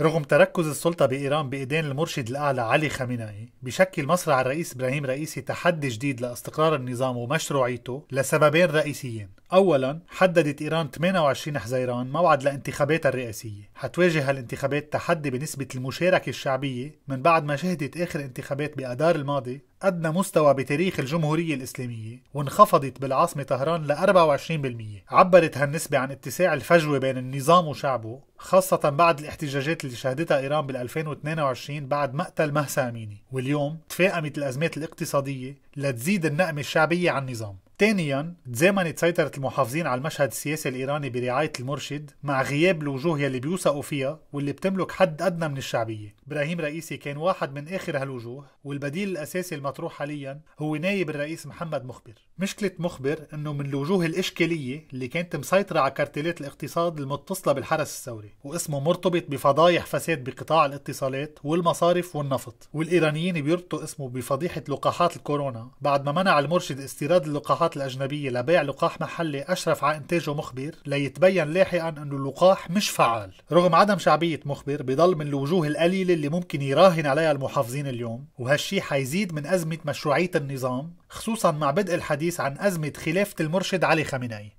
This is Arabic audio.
رغم تركز السلطة بإيران بإيدين المرشد الأعلى علي خامنائي بشكل مصرع الرئيس إبراهيم رئيسي تحدي جديد لاستقرار النظام ومشروعيته لسببين رئيسيين اولا حددت ايران 28 حزيران موعد لانتخاباتها الرئاسيه حتواجه هالانتخابات تحدي بنسبه المشاركه الشعبيه من بعد ما شهدت اخر انتخابات بادار الماضي أدنى مستوى بتاريخ الجمهورية الإسلامية وانخفضت بالعاصمة طهران ل 24% عبرت هالنسبة عن اتساع الفجوة بين النظام وشعبه خاصة بعد الاحتجاجات اللي شهدتها إيران بال 2022 بعد مقتل مهسا أميني واليوم تفاقمت الأزمات الاقتصادية لتزيد النقمة الشعبية عن النظام ثانيا تزامنت سيطرة المحافظين على المشهد السياسي الإيراني برعاية المرشد مع غياب الوجوه يلي بيوثقوا فيها واللي بتملك حد أدنى من الشعبية إبراهيم رئيسي كان واحد من آخر هالوجوه والبديل الأساسي المطروح حاليا هو نايب الرئيس محمد مخبر مشكلة مخبر أنه من الوجوه الإشكالية اللي كانت مسيطرة على كارتيلات الاقتصاد المتصلة بالحرس الثوري واسمه مرتبط بفضايح فساد بقطاع الاتصالات والمصارف والنفط والإيرانيين بيربطوا اسمه بفضيحة لقاحات الكورونا بعد ما منع المرشد استيراد اللقاحات السيارات الأجنبية لبيع لقاح محلي أشرف على إنتاجه مخبر ليتبين لاحقا أنه اللقاح مش فعال رغم عدم شعبية مخبر بضل من الوجوه القليلة اللي ممكن يراهن عليها المحافظين اليوم وهالشي حيزيد من أزمة مشروعية النظام خصوصا مع بدء الحديث عن أزمة خلافة المرشد علي خامنئي